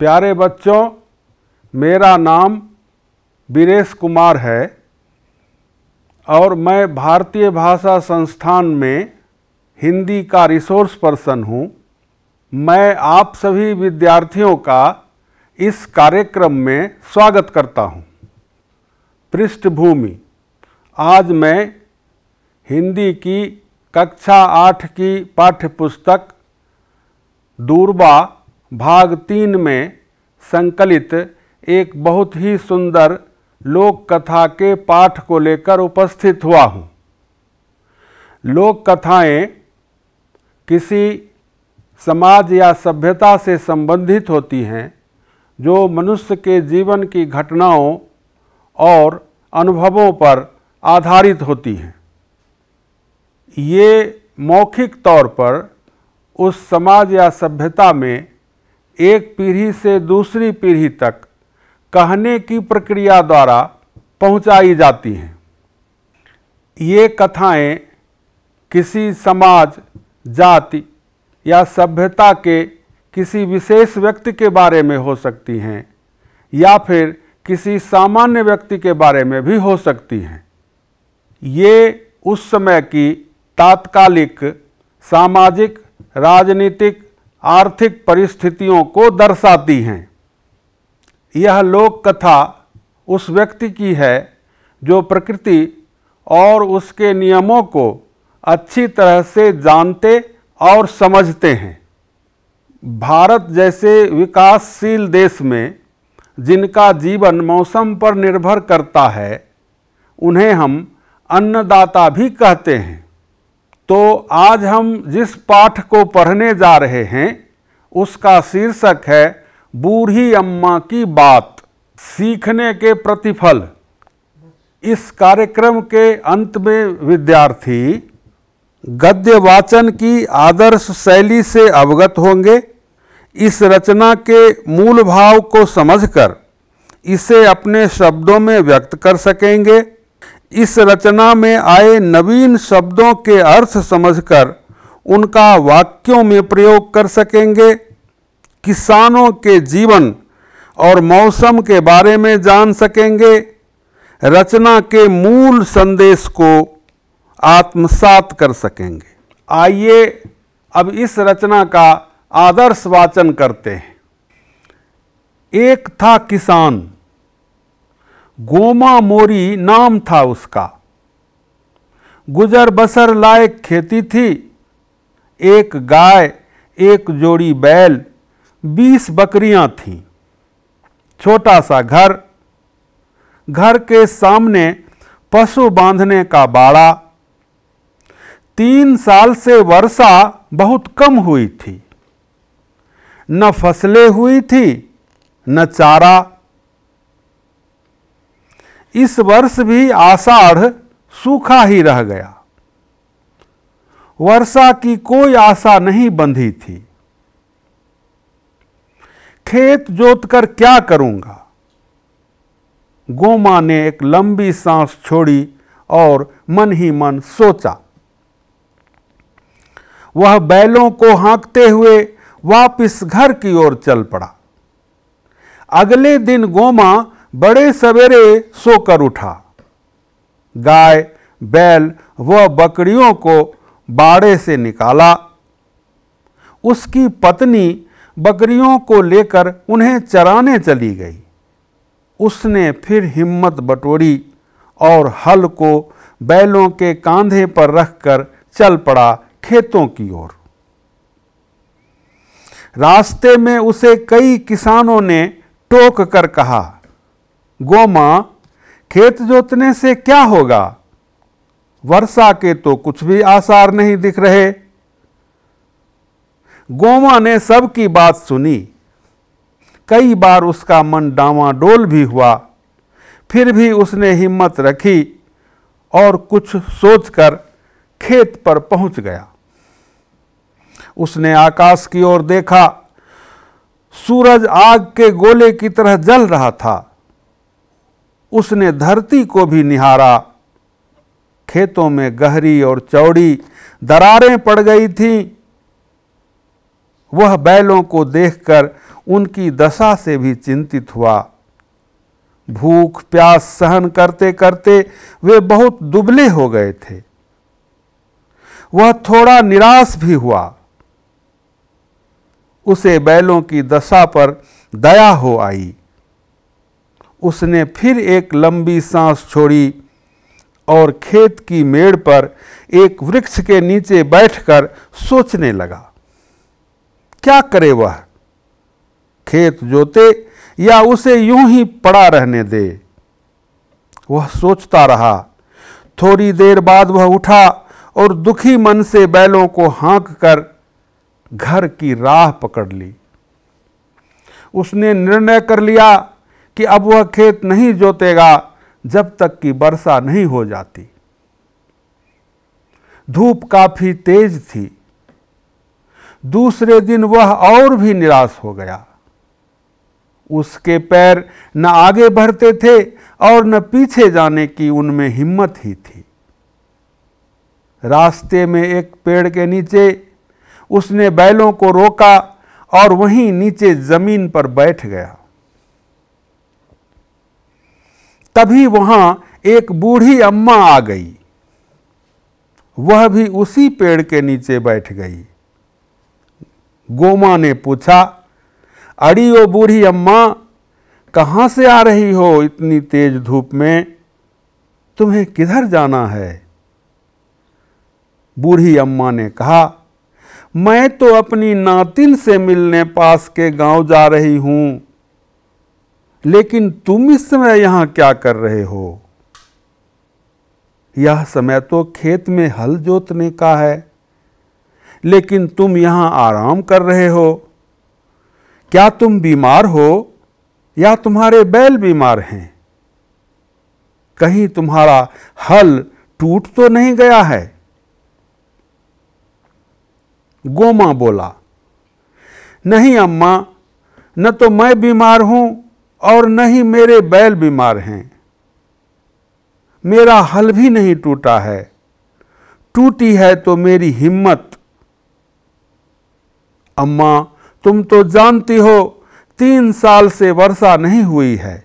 प्यारे बच्चों मेरा नाम वीरेश कुमार है और मैं भारतीय भाषा संस्थान में हिंदी का रिसोर्स पर्सन हूँ मैं आप सभी विद्यार्थियों का इस कार्यक्रम में स्वागत करता हूँ पृष्ठभूमि आज मैं हिंदी की कक्षा आठ की पाठ्यपुस्तक दूरबा भाग तीन में संकलित एक बहुत ही सुंदर लोक कथा के पाठ को लेकर उपस्थित हुआ हूँ लोक कथाएं किसी समाज या सभ्यता से संबंधित होती हैं जो मनुष्य के जीवन की घटनाओं और अनुभवों पर आधारित होती हैं ये मौखिक तौर पर उस समाज या सभ्यता में एक पीढ़ी से दूसरी पीढ़ी तक कहने की प्रक्रिया द्वारा पहुंचाई जाती हैं ये कथाएं किसी समाज जाति या सभ्यता के किसी विशेष व्यक्ति के बारे में हो सकती हैं या फिर किसी सामान्य व्यक्ति के बारे में भी हो सकती हैं ये उस समय की तात्कालिक सामाजिक राजनीतिक आर्थिक परिस्थितियों को दर्शाती हैं यह लोक कथा उस व्यक्ति की है जो प्रकृति और उसके नियमों को अच्छी तरह से जानते और समझते हैं भारत जैसे विकासशील देश में जिनका जीवन मौसम पर निर्भर करता है उन्हें हम अन्नदाता भी कहते हैं तो आज हम जिस पाठ को पढ़ने जा रहे हैं उसका शीर्षक है बूढ़ी अम्मा की बात सीखने के प्रतिफल इस कार्यक्रम के अंत में विद्यार्थी गद्य वाचन की आदर्श शैली से अवगत होंगे इस रचना के मूल भाव को समझकर इसे अपने शब्दों में व्यक्त कर सकेंगे इस रचना में आए नवीन शब्दों के अर्थ समझकर उनका वाक्यों में प्रयोग कर सकेंगे किसानों के जीवन और मौसम के बारे में जान सकेंगे रचना के मूल संदेश को आत्मसात कर सकेंगे आइए अब इस रचना का आदर्श वाचन करते हैं एक था किसान गोमा मोरी नाम था उसका गुजर बसर लायक खेती थी एक गाय एक जोड़ी बैल बीस बकरियां थीं छोटा सा घर घर के सामने पशु बांधने का बाड़ा तीन साल से वर्षा बहुत कम हुई थी न फसलें हुई थी न चारा इस वर्ष भी आषाढ़ सूखा ही रह गया वर्षा की कोई आशा नहीं बंधी थी खेत जोतकर क्या करूंगा गोमा ने एक लंबी सांस छोड़ी और मन ही मन सोचा वह बैलों को हांकते हुए वापस घर की ओर चल पड़ा अगले दिन गोमा बड़े सवेरे सोकर उठा गाय बैल व बकरियों को बाड़े से निकाला उसकी पत्नी बकरियों को लेकर उन्हें चराने चली गई उसने फिर हिम्मत बटोरी और हल को बैलों के कांधे पर रखकर चल पड़ा खेतों की ओर रास्ते में उसे कई किसानों ने टोक कर कहा गो माँ खेत जोतने से क्या होगा वर्षा के तो कुछ भी आसार नहीं दिख रहे गोमा ने सबकी बात सुनी कई बार उसका मन डावाडोल भी हुआ फिर भी उसने हिम्मत रखी और कुछ सोचकर खेत पर पहुंच गया उसने आकाश की ओर देखा सूरज आग के गोले की तरह जल रहा था उसने धरती को भी निहारा खेतों में गहरी और चौड़ी दरारें पड़ गई थी वह बैलों को देखकर उनकी दशा से भी चिंतित हुआ भूख प्यास सहन करते करते वे बहुत दुबले हो गए थे वह थोड़ा निराश भी हुआ उसे बैलों की दशा पर दया हो आई उसने फिर एक लंबी सांस छोड़ी और खेत की मेड़ पर एक वृक्ष के नीचे बैठकर सोचने लगा क्या करे वह खेत जोते या उसे यूं ही पड़ा रहने दे वह सोचता रहा थोड़ी देर बाद वह उठा और दुखी मन से बैलों को हाँक कर घर की राह पकड़ ली उसने निर्णय कर लिया कि अब वह खेत नहीं जोतेगा जब तक कि वर्षा नहीं हो जाती धूप काफी तेज थी दूसरे दिन वह और भी निराश हो गया उसके पैर न आगे बढ़ते थे और न पीछे जाने की उनमें हिम्मत ही थी रास्ते में एक पेड़ के नीचे उसने बैलों को रोका और वहीं नीचे जमीन पर बैठ गया तभी वहाँ एक बूढ़ी अम्मा आ गई वह भी उसी पेड़ के नीचे बैठ गई गोमा ने पूछा अड़ी ओ बूढ़ी अम्मा कहाँ से आ रही हो इतनी तेज धूप में तुम्हें किधर जाना है बूढ़ी अम्मा ने कहा मैं तो अपनी नातिन से मिलने पास के गांव जा रही हूँ लेकिन तुम इस समय यहां क्या कर रहे हो यह समय तो खेत में हल जोतने का है लेकिन तुम यहां आराम कर रहे हो क्या तुम बीमार हो या तुम्हारे बैल बीमार हैं कहीं तुम्हारा हल टूट तो नहीं गया है गोमा बोला नहीं अम्मा न तो मैं बीमार हूं और न ही मेरे बैल बीमार हैं मेरा हल भी नहीं टूटा है टूटी है तो मेरी हिम्मत अम्मा तुम तो जानती हो तीन साल से वर्षा नहीं हुई है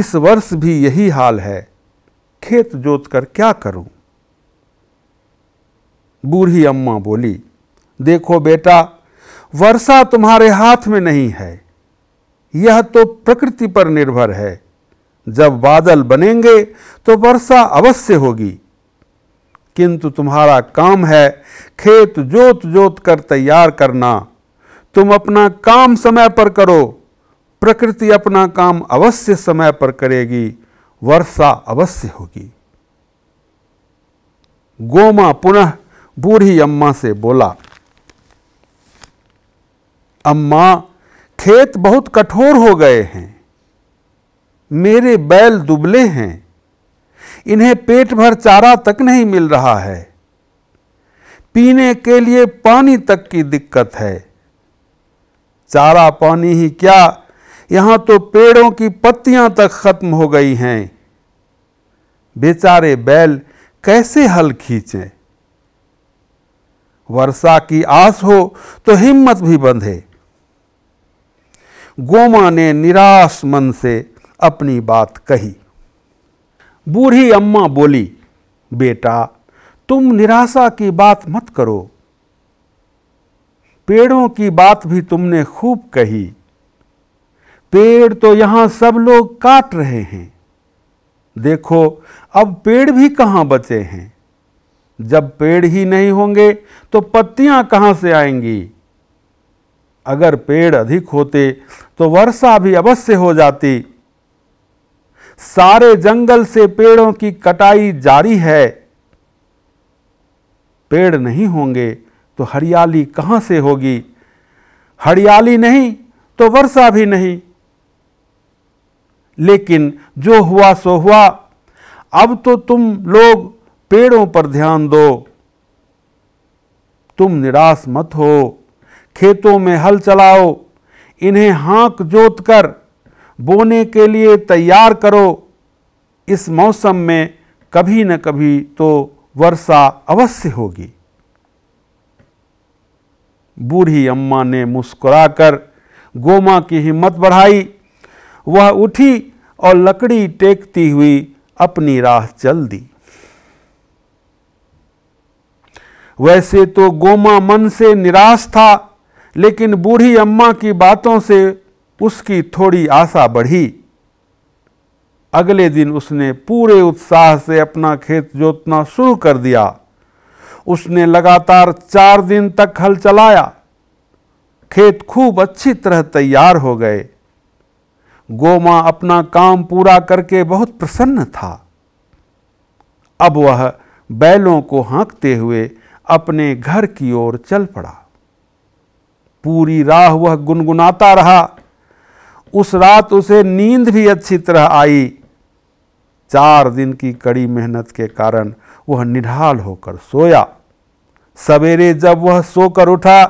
इस वर्ष भी यही हाल है खेत जोत कर क्या करूं बूढ़ी अम्मा बोली देखो बेटा वर्षा तुम्हारे हाथ में नहीं है यह तो प्रकृति पर निर्भर है जब बादल बनेंगे तो वर्षा अवश्य होगी किंतु तुम्हारा काम है खेत जोत जोत कर तैयार करना तुम अपना काम समय पर करो प्रकृति अपना काम अवश्य समय पर करेगी वर्षा अवश्य होगी गोमा पुनः बूढ़ी अम्मा से बोला अम्मा खेत बहुत कठोर हो गए हैं मेरे बैल दुबले हैं इन्हें पेट भर चारा तक नहीं मिल रहा है पीने के लिए पानी तक की दिक्कत है चारा पानी ही क्या यहां तो पेड़ों की पत्तियां तक खत्म हो गई हैं बेचारे बैल कैसे हल खींचे वर्षा की आस हो तो हिम्मत भी बंधे गोमा ने निराश मन से अपनी बात कही बूढ़ी अम्मा बोली बेटा तुम निराशा की बात मत करो पेड़ों की बात भी तुमने खूब कही पेड़ तो यहां सब लोग काट रहे हैं देखो अब पेड़ भी कहां बचे हैं जब पेड़ ही नहीं होंगे तो पत्तियां कहां से आएंगी अगर पेड़ अधिक होते तो वर्षा भी अवश्य हो जाती सारे जंगल से पेड़ों की कटाई जारी है पेड़ नहीं होंगे तो हरियाली कहां से होगी हरियाली नहीं तो वर्षा भी नहीं लेकिन जो हुआ सो हुआ अब तो तुम लोग पेड़ों पर ध्यान दो तुम निराश मत हो खेतों में हल चलाओ इन्हें हाँक जोत कर बोने के लिए तैयार करो इस मौसम में कभी न कभी तो वर्षा अवश्य होगी बूढ़ी अम्मा ने मुस्कुराकर गोमा की हिम्मत बढ़ाई वह उठी और लकड़ी टेकती हुई अपनी राह चल दी वैसे तो गोमा मन से निराश था लेकिन बूढ़ी अम्मा की बातों से उसकी थोड़ी आशा बढ़ी अगले दिन उसने पूरे उत्साह से अपना खेत जोतना शुरू कर दिया उसने लगातार चार दिन तक हल चलाया खेत खूब अच्छी तरह तैयार हो गए गोमा अपना काम पूरा करके बहुत प्रसन्न था अब वह बैलों को हाँकते हुए अपने घर की ओर चल पड़ा पूरी राह वह गुनगुनाता रहा उस रात उसे नींद भी अच्छी तरह आई चार दिन की कड़ी मेहनत के कारण वह निढाल होकर सोया सवेरे जब वह सोकर उठा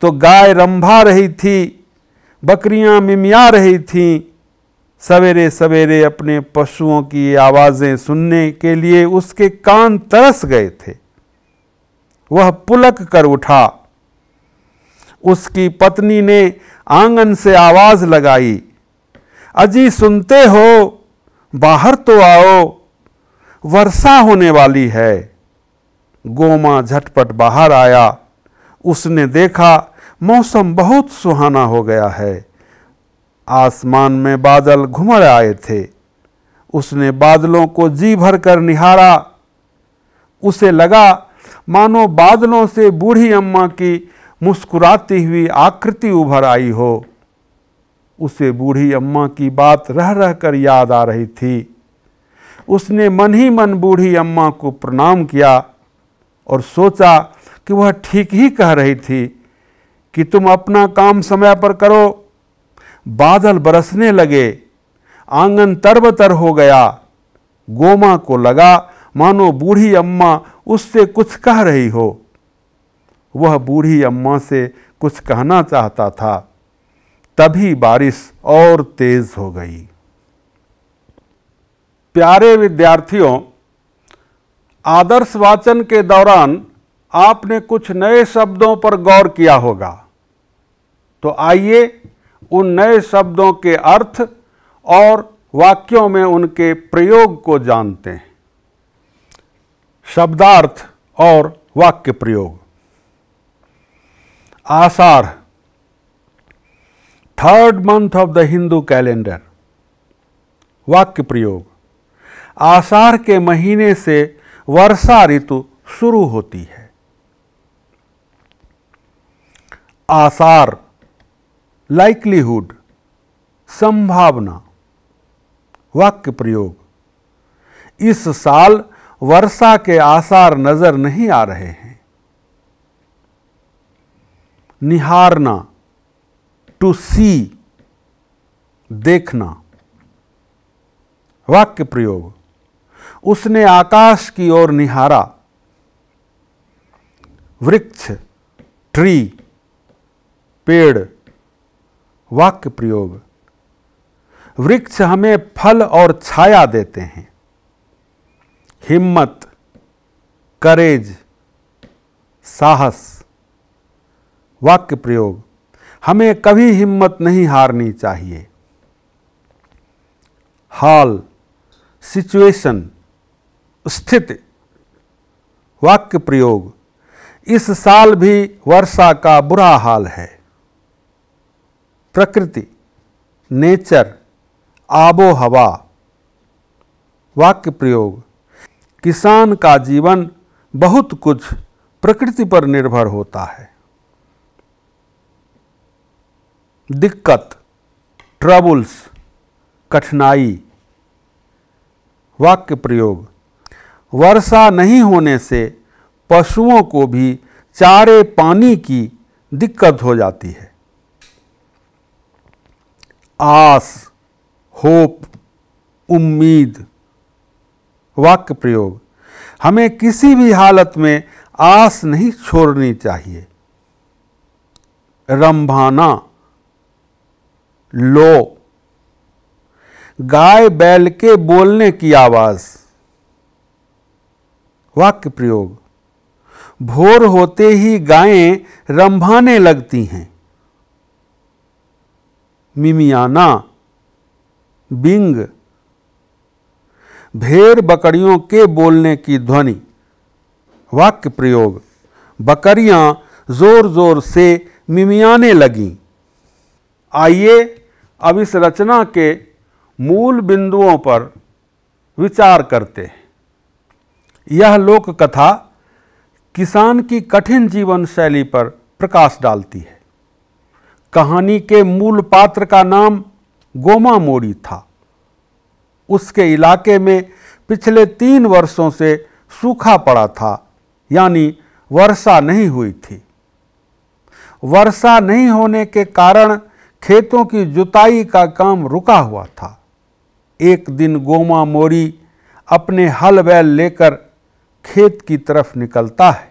तो गाय रंभा रही थी बकरियां मिमिया रही थीं सवेरे सवेरे अपने पशुओं की आवाज़ें सुनने के लिए उसके कान तरस गए थे वह पुलक कर उठा उसकी पत्नी ने आंगन से आवाज़ लगाई अजी सुनते हो बाहर तो आओ वर्षा होने वाली है गोमा झटपट बाहर आया उसने देखा मौसम बहुत सुहाना हो गया है आसमान में बादल घुमड़ आए थे उसने बादलों को जी भर कर निहारा उसे लगा मानो बादलों से बूढ़ी अम्मा की मुस्कुराती हुई आकृति उभर आई हो उसे बूढ़ी अम्मा की बात रह रह कर याद आ रही थी उसने मन ही मन बूढ़ी अम्मा को प्रणाम किया और सोचा कि वह ठीक ही कह रही थी कि तुम अपना काम समय पर करो बादल बरसने लगे आंगन तरब तर हो गया गोमा को लगा मानो बूढ़ी अम्मा उससे कुछ कह रही हो वह बूढ़ी अम्मा से कुछ कहना चाहता था तभी बारिश और तेज हो गई प्यारे विद्यार्थियों आदर्श वाचन के दौरान आपने कुछ नए शब्दों पर गौर किया होगा तो आइए उन नए शब्दों के अर्थ और वाक्यों में उनके प्रयोग को जानते हैं शब्दार्थ और वाक्य प्रयोग Asar, third month of the Hindu calendar. वाक्य प्रयोग आसार के महीने से वर्षा ऋतु शुरू होती है आसार लाइकलीहुड संभावना वाक्य प्रयोग इस साल वर्षा के आसार नजर नहीं आ रहे हैं निहारना टू सी देखना वाक्य प्रयोग उसने आकाश की ओर निहारा वृक्ष ट्री पेड़ वाक्य प्रयोग वृक्ष हमें फल और छाया देते हैं हिम्मत करेज साहस वाक्य प्रयोग हमें कभी हिम्मत नहीं हारनी चाहिए हाल सिचुएशन स्थिति वाक्य प्रयोग इस साल भी वर्षा का बुरा हाल है प्रकृति नेचर आबो हवा वाक्य प्रयोग किसान का जीवन बहुत कुछ प्रकृति पर निर्भर होता है दिक्कत ट्रबल्स कठिनाई वाक्य प्रयोग वर्षा नहीं होने से पशुओं को भी चारे पानी की दिक्कत हो जाती है आस होप उम्मीद वाक्य प्रयोग हमें किसी भी हालत में आस नहीं छोड़नी चाहिए रंभाना लो गाय बैल के बोलने की आवाज वाक्य प्रयोग भोर होते ही गायें रंभाने लगती हैं मिमियाना बिंग भेड़ बकरियों के बोलने की ध्वनि वाक्य प्रयोग बकरियां जोर जोर से मिमियाने लगीं आइए अब इस रचना के मूल बिंदुओं पर विचार करते हैं यह लोक कथा किसान की कठिन जीवन शैली पर प्रकाश डालती है कहानी के मूल पात्र का नाम गोमा मोरी था उसके इलाके में पिछले तीन वर्षों से सूखा पड़ा था यानी वर्षा नहीं हुई थी वर्षा नहीं होने के कारण खेतों की जुताई का काम रुका हुआ था एक दिन गोमा मोरी अपने हल बैल लेकर खेत की तरफ निकलता है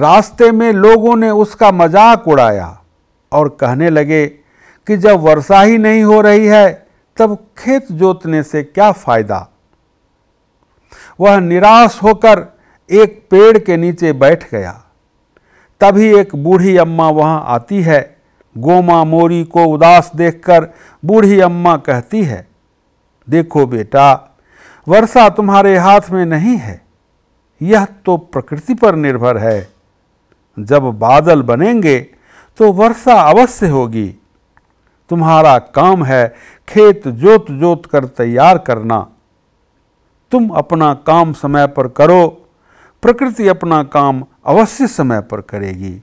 रास्ते में लोगों ने उसका मजाक उड़ाया और कहने लगे कि जब वर्षा ही नहीं हो रही है तब खेत जोतने से क्या फायदा वह निराश होकर एक पेड़ के नीचे बैठ गया तभी एक बूढ़ी अम्मा वहां आती है गोमा मोरी को उदास देखकर बूढ़ी अम्मा कहती है देखो बेटा वर्षा तुम्हारे हाथ में नहीं है यह तो प्रकृति पर निर्भर है जब बादल बनेंगे तो वर्षा अवश्य होगी तुम्हारा काम है खेत जोत जोत कर तैयार करना तुम अपना काम समय पर करो प्रकृति अपना काम अवश्य समय पर करेगी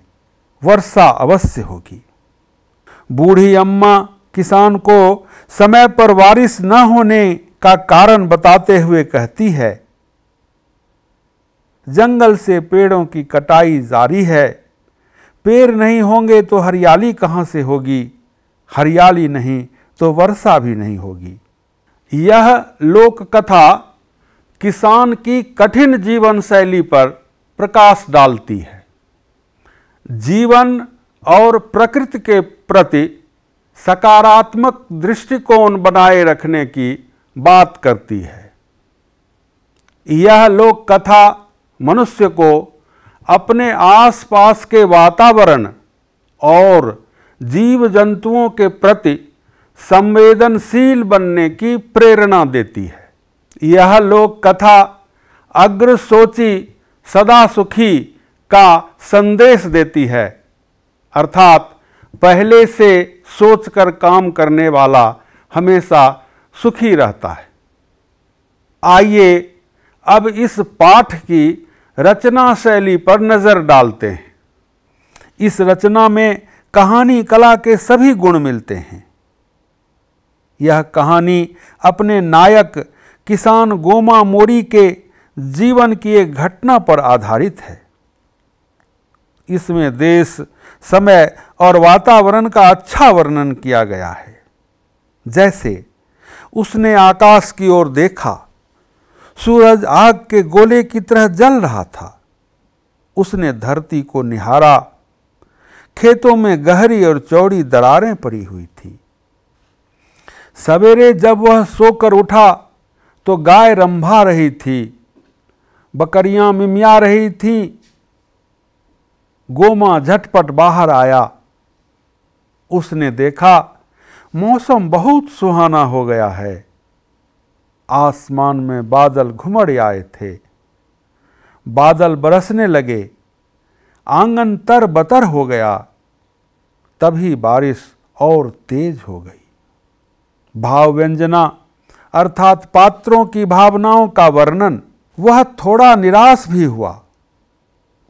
वर्षा अवश्य होगी बूढ़ी अम्मा किसान को समय पर बारिश न होने का कारण बताते हुए कहती है जंगल से पेड़ों की कटाई जारी है पेड़ नहीं होंगे तो हरियाली कहाँ से होगी हरियाली नहीं तो वर्षा भी नहीं होगी यह लोक कथा किसान की कठिन जीवन शैली पर प्रकाश डालती है जीवन और प्रकृति के प्रति सकारात्मक दृष्टिकोण बनाए रखने की बात करती है यह लोक कथा मनुष्य को अपने आसपास के वातावरण और जीव जंतुओं के प्रति संवेदनशील बनने की प्रेरणा देती है यह लोक कथा अग्रसोची सदा सुखी का संदेश देती है अर्थात पहले से सोचकर काम करने वाला हमेशा सुखी रहता है आइए अब इस पाठ की रचना शैली पर नज़र डालते हैं इस रचना में कहानी कला के सभी गुण मिलते हैं यह कहानी अपने नायक किसान गोमा मोरी के जीवन की एक घटना पर आधारित है इसमें देश समय और वातावरण का अच्छा वर्णन किया गया है जैसे उसने आकाश की ओर देखा सूरज आग के गोले की तरह जल रहा था उसने धरती को निहारा खेतों में गहरी और चौड़ी दरारें पड़ी हुई थी सवेरे जब वह सोकर उठा तो गाय रंभा रही थी बकरियां मिमिया रही थीं गोमा झटपट बाहर आया उसने देखा मौसम बहुत सुहाना हो गया है आसमान में बादल घुमड़ आए थे बादल बरसने लगे आंगन तर बतर हो गया तभी बारिश और तेज हो गई भाव व्यंजना अर्थात पात्रों की भावनाओं का वर्णन वह थोड़ा निराश भी हुआ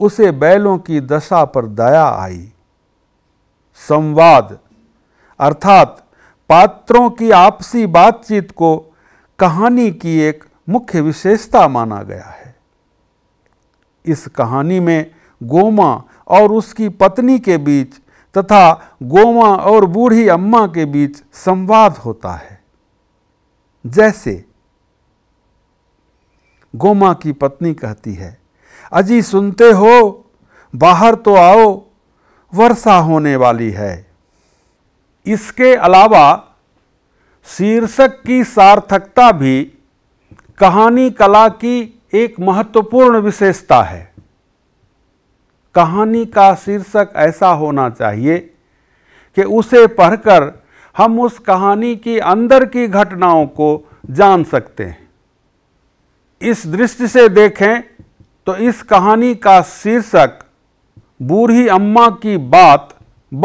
उसे बैलों की दशा पर दया आई संवाद अर्थात पात्रों की आपसी बातचीत को कहानी की एक मुख्य विशेषता माना गया है इस कहानी में गोमा और उसकी पत्नी के बीच तथा गोमा और बूढ़ी अम्मा के बीच संवाद होता है जैसे गोमा की पत्नी कहती है अजी सुनते हो बाहर तो आओ वर्षा होने वाली है इसके अलावा शीर्षक की सार्थकता भी कहानी कला की एक महत्वपूर्ण विशेषता है कहानी का शीर्षक ऐसा होना चाहिए कि उसे पढ़कर हम उस कहानी की अंदर की घटनाओं को जान सकते हैं इस दृष्टि से देखें तो इस कहानी का शीर्षक बूढ़ी अम्मा की बात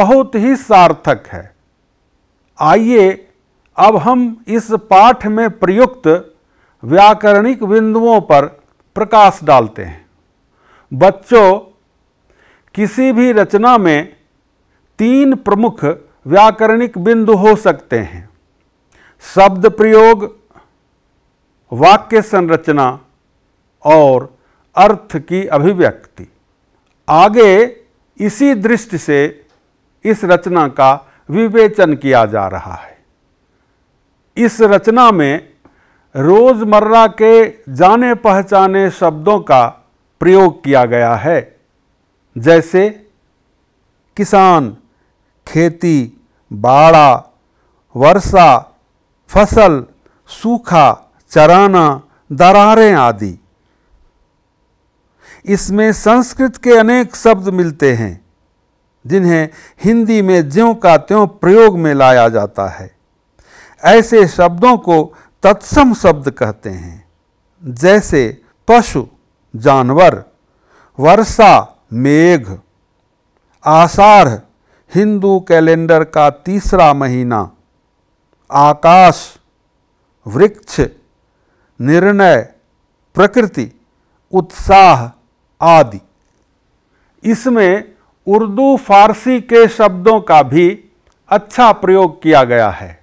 बहुत ही सार्थक है आइए अब हम इस पाठ में प्रयुक्त व्याकरणिक बिंदुओं पर प्रकाश डालते हैं बच्चों किसी भी रचना में तीन प्रमुख व्याकरणिक बिंदु हो सकते हैं शब्द प्रयोग वाक्य संरचना और अर्थ की अभिव्यक्ति आगे इसी दृष्टि से इस रचना का विवेचन किया जा रहा है इस रचना में रोज़मर्रा के जाने पहचाने शब्दों का प्रयोग किया गया है जैसे किसान खेती बाड़ा वर्षा फसल सूखा चराना दरारें आदि इसमें संस्कृत के अनेक शब्द मिलते हैं जिन्हें हिंदी में ज्यों का त्यों प्रयोग में लाया जाता है ऐसे शब्दों को तत्सम शब्द कहते हैं जैसे पशु जानवर वर्षा मेघ आषाढ़ हिंदू कैलेंडर का तीसरा महीना आकाश वृक्ष निर्णय प्रकृति उत्साह आदि इसमें उर्दू फारसी के शब्दों का भी अच्छा प्रयोग किया गया है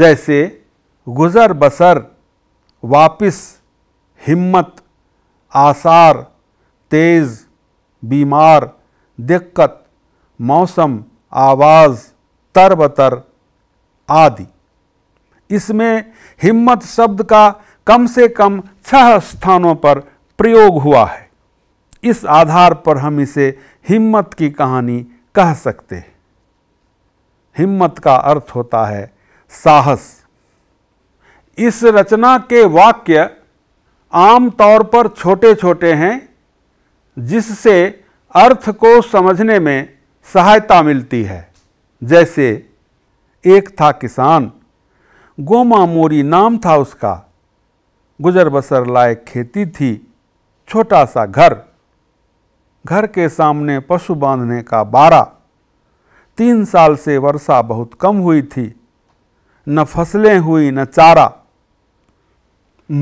जैसे गुज़र बसर वापिस हिम्मत आसार तेज़ बीमार दिक्कत मौसम आवाज़ तरबतर आदि इसमें हिम्मत शब्द का कम से कम छह स्थानों पर प्रयोग हुआ है इस आधार पर हम इसे हिम्मत की कहानी कह सकते हैं हिम्मत का अर्थ होता है साहस इस रचना के वाक्य आम तौर पर छोटे छोटे हैं जिससे अर्थ को समझने में सहायता मिलती है जैसे एक था किसान गोमा मोरी नाम था उसका गुजर बसर लायक खेती थी छोटा सा घर घर के सामने पशु बांधने का बारा तीन साल से वर्षा बहुत कम हुई थी न फसलें हुई न चारा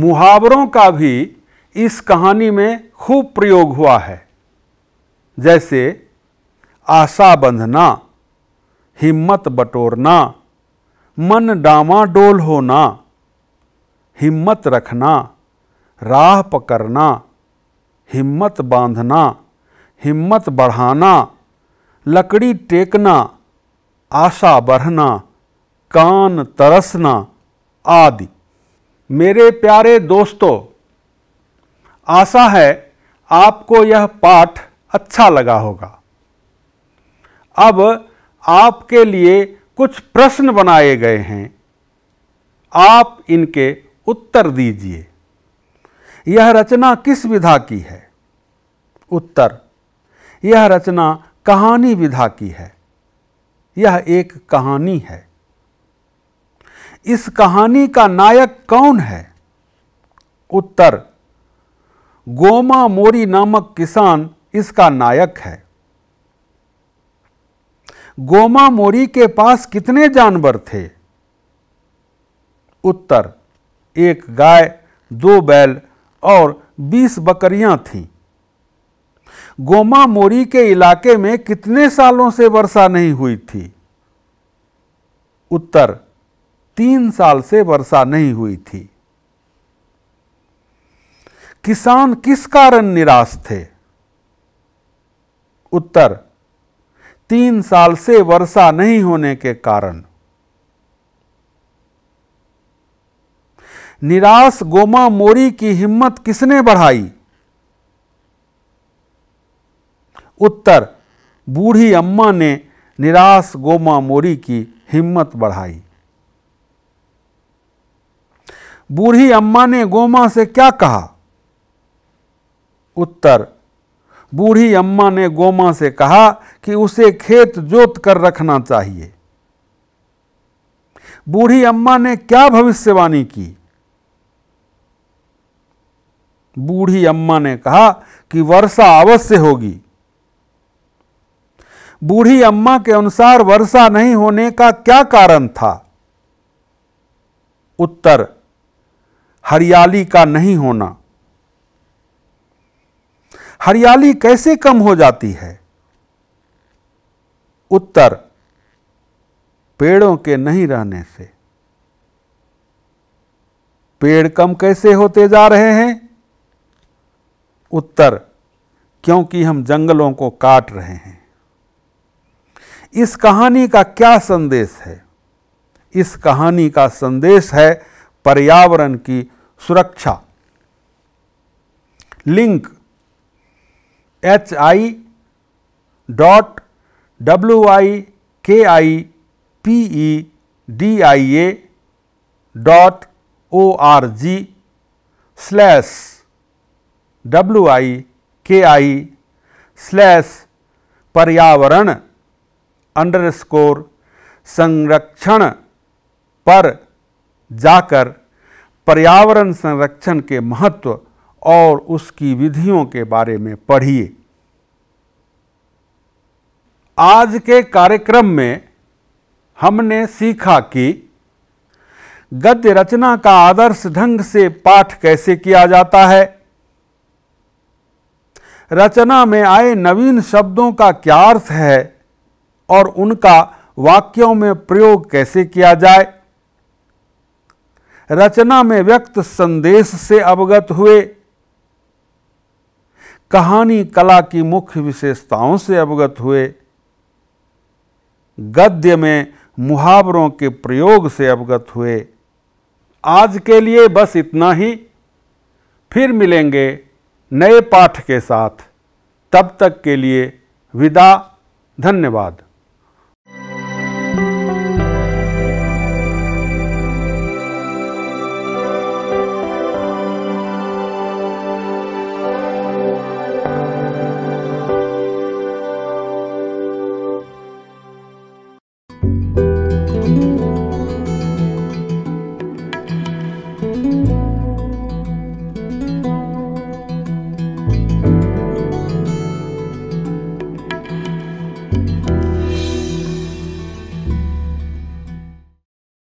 मुहावरों का भी इस कहानी में खूब प्रयोग हुआ है जैसे आशा बंधना हिम्मत बटोरना मन डामा डोल होना हिम्मत रखना राह पकड़ना हिम्मत बांधना हिम्मत बढ़ाना लकड़ी टेकना आशा बढ़ना कान तरसना आदि मेरे प्यारे दोस्तों आशा है आपको यह पाठ अच्छा लगा होगा अब आपके लिए कुछ प्रश्न बनाए गए हैं आप इनके उत्तर दीजिए यह रचना किस विधा की है उत्तर यह रचना कहानी विधा की है यह एक कहानी है इस कहानी का नायक कौन है उत्तर गोमा मोरी नामक किसान इसका नायक है गोमा मोरी के पास कितने जानवर थे उत्तर एक गाय दो बैल और बीस बकरियां थीं गोमा मोरी के इलाके में कितने सालों से वर्षा नहीं हुई थी उत्तर तीन साल से वर्षा नहीं हुई थी किसान किस कारण निराश थे उत्तर तीन साल से वर्षा नहीं होने के कारण निराश गोमा मोरी की हिम्मत किसने बढ़ाई उत्तर बूढ़ी अम्मा ने निराश गोमा मोरी की हिम्मत बढ़ाई बूढ़ी अम्मा ने गोमा से क्या कहा उत्तर बूढ़ी अम्मा ने गोमा से कहा कि उसे खेत जोत कर रखना चाहिए बूढ़ी अम्मा ने क्या भविष्यवाणी की बूढ़ी अम्मा ने कहा कि वर्षा अवश्य होगी बूढ़ी अम्मा के अनुसार वर्षा नहीं होने का क्या कारण था उत्तर हरियाली का नहीं होना हरियाली कैसे कम हो जाती है उत्तर पेड़ों के नहीं रहने से पेड़ कम कैसे होते जा रहे हैं उत्तर क्योंकि हम जंगलों को काट रहे हैं इस कहानी का क्या संदेश है इस कहानी का संदेश है पर्यावरण की सुरक्षा link H I dot W I K I P E D I A dot O R G slash W I K I slash पर्यावरण अंडरस्कोर संरक्षण पर जाकर पर्यावरण संरक्षण के महत्व और उसकी विधियों के बारे में पढ़िए आज के कार्यक्रम में हमने सीखा कि गद्य रचना का आदर्श ढंग से पाठ कैसे किया जाता है रचना में आए नवीन शब्दों का क्या अर्थ है और उनका वाक्यों में प्रयोग कैसे किया जाए रचना में व्यक्त संदेश से अवगत हुए कहानी कला की मुख्य विशेषताओं से अवगत हुए गद्य में मुहावरों के प्रयोग से अवगत हुए आज के लिए बस इतना ही फिर मिलेंगे नए पाठ के साथ तब तक के लिए विदा धन्यवाद